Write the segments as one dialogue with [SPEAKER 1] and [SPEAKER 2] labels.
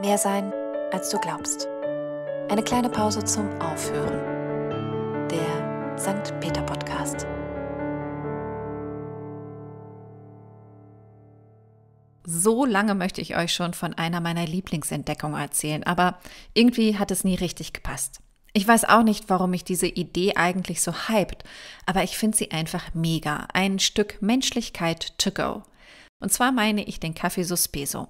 [SPEAKER 1] mehr sein, als du glaubst. Eine kleine Pause zum Aufhören. Der St. Peter Podcast. So lange möchte ich euch schon von einer meiner Lieblingsentdeckungen erzählen, aber irgendwie hat es nie richtig gepasst. Ich weiß auch nicht, warum mich diese Idee eigentlich so hypt, aber ich finde sie einfach mega. Ein Stück Menschlichkeit to go. Und zwar meine ich den Kaffee Suspeso.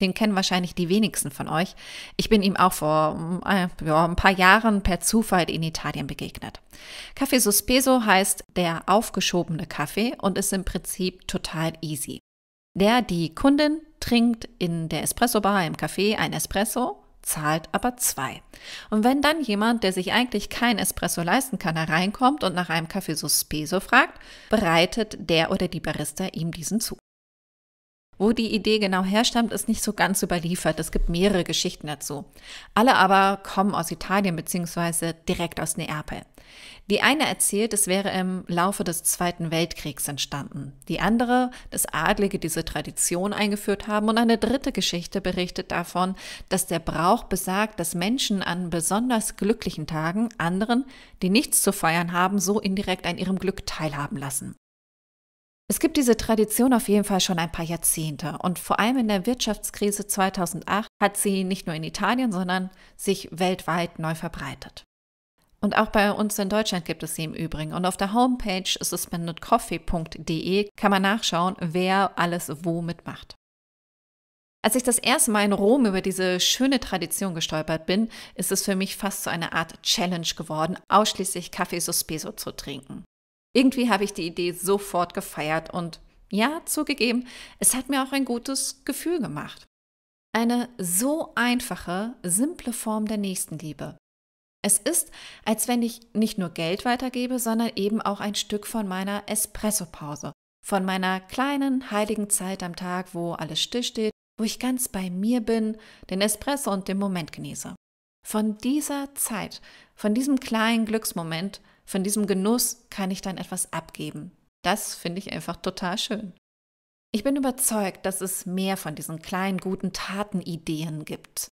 [SPEAKER 1] Den kennen wahrscheinlich die wenigsten von euch. Ich bin ihm auch vor äh, ja, ein paar Jahren per Zufall in Italien begegnet. Café Suspeso heißt der aufgeschobene Kaffee und ist im Prinzip total easy. Der, die Kundin, trinkt in der Espresso-Bar im Café ein Espresso, zahlt aber zwei. Und wenn dann jemand, der sich eigentlich kein Espresso leisten kann, hereinkommt und nach einem Café Suspeso fragt, bereitet der oder die Barista ihm diesen zu. Wo die Idee genau herstammt, ist nicht so ganz überliefert. Es gibt mehrere Geschichten dazu. Alle aber kommen aus Italien bzw. direkt aus Neapel. Die eine erzählt, es wäre im Laufe des Zweiten Weltkriegs entstanden. Die andere, dass Adlige diese Tradition eingeführt haben. Und eine dritte Geschichte berichtet davon, dass der Brauch besagt, dass Menschen an besonders glücklichen Tagen anderen, die nichts zu feiern haben, so indirekt an ihrem Glück teilhaben lassen. Es gibt diese Tradition auf jeden Fall schon ein paar Jahrzehnte und vor allem in der Wirtschaftskrise 2008 hat sie nicht nur in Italien, sondern sich weltweit neu verbreitet. Und auch bei uns in Deutschland gibt es sie im Übrigen. Und auf der Homepage suspendedcoffee.de kann man nachschauen, wer alles wo mitmacht. Als ich das erste Mal in Rom über diese schöne Tradition gestolpert bin, ist es für mich fast zu so einer Art Challenge geworden, ausschließlich Kaffee Suspeso zu trinken. Irgendwie habe ich die Idee sofort gefeiert und ja, zugegeben, es hat mir auch ein gutes Gefühl gemacht. Eine so einfache, simple Form der Nächstenliebe. Es ist, als wenn ich nicht nur Geld weitergebe, sondern eben auch ein Stück von meiner Espresso-Pause, von meiner kleinen heiligen Zeit am Tag, wo alles stillsteht, wo ich ganz bei mir bin, den Espresso und den Moment genieße. Von dieser Zeit, von diesem kleinen Glücksmoment von diesem Genuss kann ich dann etwas abgeben. Das finde ich einfach total schön. Ich bin überzeugt, dass es mehr von diesen kleinen guten Tatenideen gibt.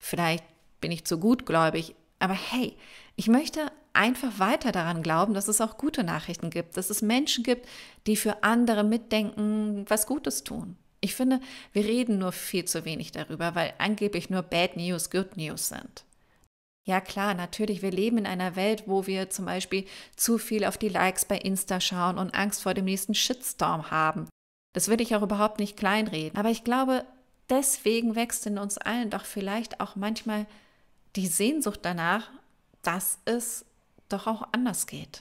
[SPEAKER 1] Vielleicht bin ich zu gutgläubig, aber hey, ich möchte einfach weiter daran glauben, dass es auch gute Nachrichten gibt, dass es Menschen gibt, die für andere mitdenken, was Gutes tun. Ich finde, wir reden nur viel zu wenig darüber, weil angeblich nur Bad News Good News sind. Ja klar, natürlich, wir leben in einer Welt, wo wir zum Beispiel zu viel auf die Likes bei Insta schauen und Angst vor dem nächsten Shitstorm haben. Das würde ich auch überhaupt nicht kleinreden. Aber ich glaube, deswegen wächst in uns allen doch vielleicht auch manchmal die Sehnsucht danach, dass es doch auch anders geht.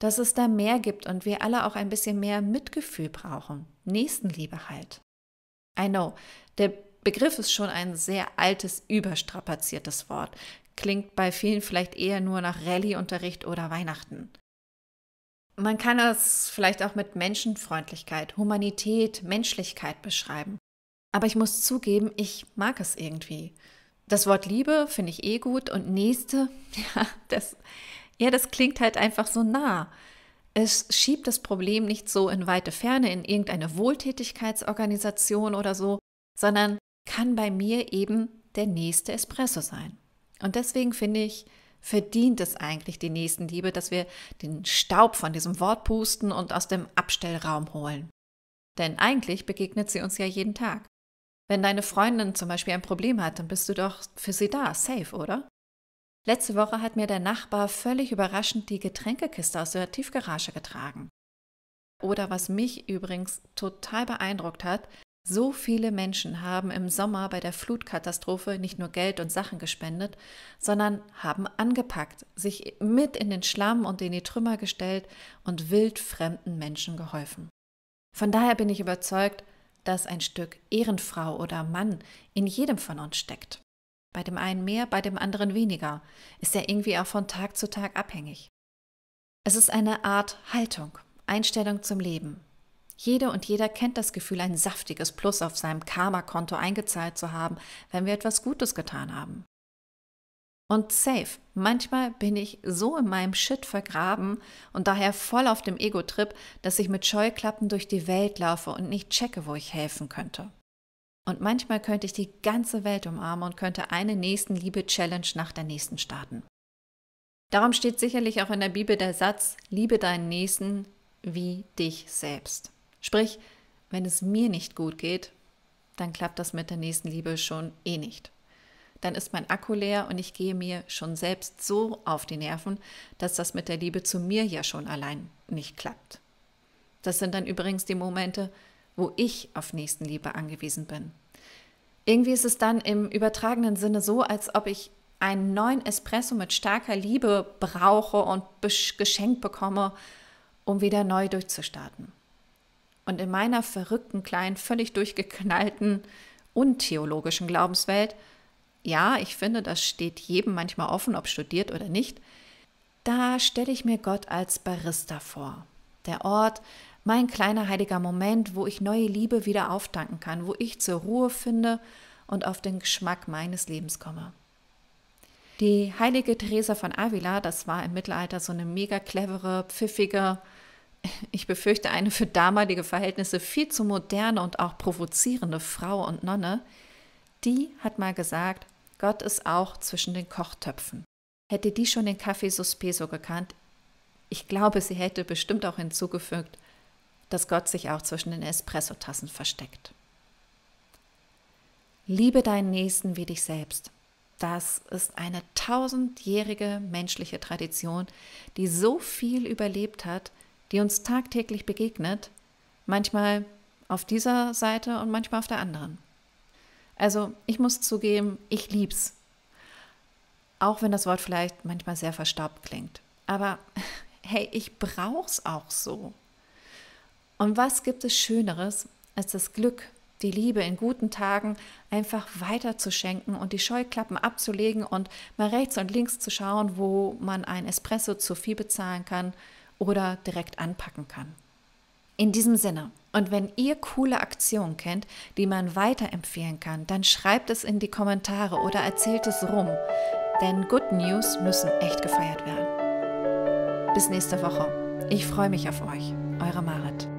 [SPEAKER 1] Dass es da mehr gibt und wir alle auch ein bisschen mehr Mitgefühl brauchen. Nächstenliebe halt. I know, der Begriff ist schon ein sehr altes, überstrapaziertes Wort klingt bei vielen vielleicht eher nur nach Rallye-Unterricht oder Weihnachten. Man kann es vielleicht auch mit Menschenfreundlichkeit, Humanität, Menschlichkeit beschreiben. Aber ich muss zugeben, ich mag es irgendwie. Das Wort Liebe finde ich eh gut und Nächste, ja das, ja, das klingt halt einfach so nah. Es schiebt das Problem nicht so in weite Ferne in irgendeine Wohltätigkeitsorganisation oder so, sondern kann bei mir eben der nächste Espresso sein. Und deswegen finde ich, verdient es eigentlich die Nächstenliebe, dass wir den Staub von diesem Wort pusten und aus dem Abstellraum holen. Denn eigentlich begegnet sie uns ja jeden Tag. Wenn deine Freundin zum Beispiel ein Problem hat, dann bist du doch für sie da, safe, oder? Letzte Woche hat mir der Nachbar völlig überraschend die Getränkekiste aus der Tiefgarage getragen. Oder was mich übrigens total beeindruckt hat, so viele Menschen haben im Sommer bei der Flutkatastrophe nicht nur Geld und Sachen gespendet, sondern haben angepackt, sich mit in den Schlamm und in die Trümmer gestellt und wild fremden Menschen geholfen. Von daher bin ich überzeugt, dass ein Stück Ehrenfrau oder Mann in jedem von uns steckt. Bei dem einen mehr, bei dem anderen weniger, ist er irgendwie auch von Tag zu Tag abhängig. Es ist eine Art Haltung, Einstellung zum Leben, jede und jeder kennt das Gefühl, ein saftiges Plus auf seinem Karma-Konto eingezahlt zu haben, wenn wir etwas Gutes getan haben. Und safe, manchmal bin ich so in meinem Shit vergraben und daher voll auf dem Ego-Trip, dass ich mit Scheuklappen durch die Welt laufe und nicht checke, wo ich helfen könnte. Und manchmal könnte ich die ganze Welt umarmen und könnte eine nächsten liebe challenge nach der nächsten starten. Darum steht sicherlich auch in der Bibel der Satz, liebe deinen Nächsten wie dich selbst. Sprich, wenn es mir nicht gut geht, dann klappt das mit der nächsten Liebe schon eh nicht. Dann ist mein Akku leer und ich gehe mir schon selbst so auf die Nerven, dass das mit der Liebe zu mir ja schon allein nicht klappt. Das sind dann übrigens die Momente, wo ich auf Nächstenliebe angewiesen bin. Irgendwie ist es dann im übertragenen Sinne so, als ob ich einen neuen Espresso mit starker Liebe brauche und geschenkt bekomme, um wieder neu durchzustarten. Und in meiner verrückten, kleinen, völlig durchgeknallten, untheologischen Glaubenswelt, ja, ich finde, das steht jedem manchmal offen, ob studiert oder nicht, da stelle ich mir Gott als Barista vor. Der Ort, mein kleiner heiliger Moment, wo ich neue Liebe wieder auftanken kann, wo ich zur Ruhe finde und auf den Geschmack meines Lebens komme. Die heilige Teresa von Avila, das war im Mittelalter so eine mega clevere, pfiffige, ich befürchte, eine für damalige Verhältnisse viel zu moderne und auch provozierende Frau und Nonne, die hat mal gesagt, Gott ist auch zwischen den Kochtöpfen. Hätte die schon den Kaffee Suspeso gekannt, ich glaube, sie hätte bestimmt auch hinzugefügt, dass Gott sich auch zwischen den Espressotassen versteckt. Liebe deinen Nächsten wie dich selbst. Das ist eine tausendjährige menschliche Tradition, die so viel überlebt hat, die uns tagtäglich begegnet, manchmal auf dieser Seite und manchmal auf der anderen. Also ich muss zugeben, ich lieb's. Auch wenn das Wort vielleicht manchmal sehr verstaubt klingt. Aber hey, ich brauch's auch so. Und was gibt es Schöneres, als das Glück, die Liebe in guten Tagen einfach weiterzuschenken und die Scheuklappen abzulegen und mal rechts und links zu schauen, wo man ein Espresso zu viel bezahlen kann oder direkt anpacken kann. In diesem Sinne, und wenn ihr coole Aktionen kennt, die man weiterempfehlen kann, dann schreibt es in die Kommentare oder erzählt es rum, denn Good News müssen echt gefeiert werden. Bis nächste Woche. Ich freue mich auf euch. Eure Marit.